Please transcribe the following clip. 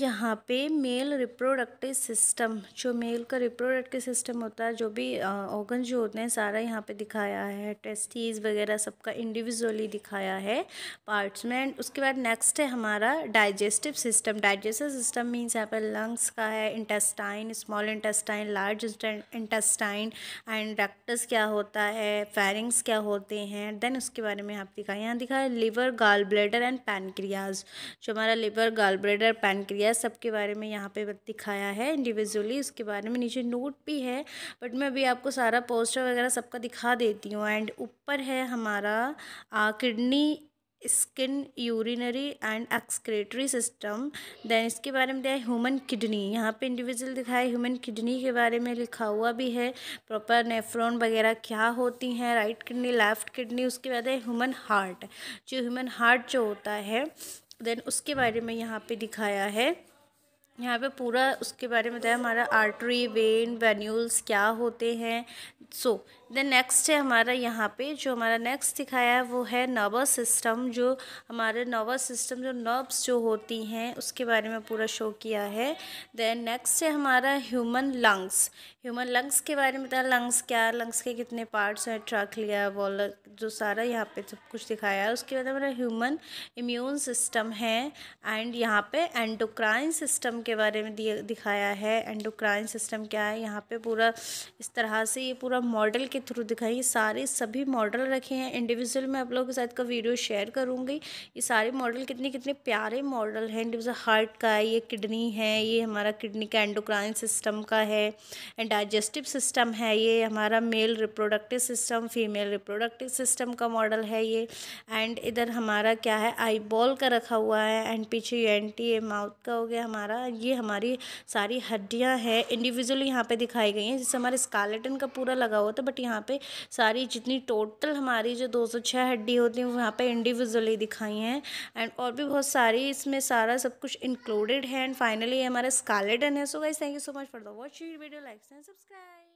यहाँ पे male reproductive system जो मेल का रिप्रोडक्टिव सिस्टम होता है जो भी ऑर्गन जो होते हैं सारा यहाँ पे दिखाया है टेस्टीज वगैरह सबका इंडिविजुअली दिखाया है पार्ट्स में एंड उसके बाद नेक्स्ट है हमारा digestive system digestive system means यहाँ पर लंग्स का है intestine small intestine large intestine and rectus क्या होता है फेरिंग्स क्या होते हैं देन उसके बारे में आप दिखाए यहाँ दिखाया liver gall bladder and pancreas जो हमारा लिवर गाल ब्लेडर पैनक्रिया गया सबके बारे में यहाँ पे दिखाया है इंडिविजुअली उसके बारे में नीचे नोट भी है बट मैं अभी आपको सारा पोस्टर वगैरह सबका दिखा देती हूँ एंड ऊपर है हमारा kidney skin urinary and excretory system then इसके बारे में दिया है ह्यूमन किडनी यहाँ पे इंडिविजुअल दिखाया ह्यूमन किडनी के बारे में लिखा हुआ भी है प्रॉपर नेफ्रॉन वगैरह क्या होती हैं राइट किडनी लेफ्ट किडनी उसके बाद है ह्यूमन हार्ट जो ह्यूमन हार्ट जो होता है देन उसके बारे में यहाँ पे दिखाया है यहाँ पे पूरा उसके बारे में बताया हमारा आर्टरी वेन वेन्यूल्स क्या होते हैं सो देन नेक्स्ट है हमारा यहाँ पे जो हमारा नेक्स्ट दिखाया है वो है नर्वस सिस्टम जो हमारे नर्वस सिस्टम जो नर्व्स जो होती हैं उसके बारे में पूरा शो किया है देन नेक्स्ट है हमारा ह्यूमन लंग्स ह्यूमन लंग्स के बारे में बताया लंग्स क्या लंग्स के कितने पार्ट्स हैं लिया वॉल जो सारा यहाँ पे सब कुछ दिखाया है उसके बाद हमारा ह्यूमन इम्यून सिस्टम है एंड यहाँ पे एंडोक्राइन सिस्टम के के बारे में दिखाया है एंडोक्राइन सिस्टम क्या है यहाँ पे पूरा इस तरह से ये पूरा मॉडल के थ्रू दिखाई सारे सभी मॉडल रखे हैं इंडिविजुअल मैं आप लोगों के साथ का वीडियो शेयर करूँगी ये सारे मॉडल कितने कितने प्यारे मॉडल हैं इंडिविजुअल हार्ट का है ये किडनी है ये हमारा किडनी का एंडोक्राइन सिस्टम का है एंड डाइजेस्टिव सिस्टम है ये हमारा male reproductive system female reproductive system का मॉडल है ये एंड इधर हमारा क्या है आई बॉल का रखा हुआ है एंड पीछे U N T A mouth का हो गया हमारा ये हमारी सारी हड्डियाँ हैं इंडिविजुअली यहाँ पे दिखाई गई हैं जिससे हमारे स्कालेटन का पूरा लगा हुआ था बट यहाँ पे सारी जितनी टोटल हमारी जो 206 हड्डी होती हैं वो यहाँ पे इंडिविजुअली दिखाई हैं एंड और भी बहुत सारी इसमें सारा सब कुछ इंक्लूडेड है एंड फाइनली हमारा स्कालेटन है so guys thank you so much for the watch video likes and subscribe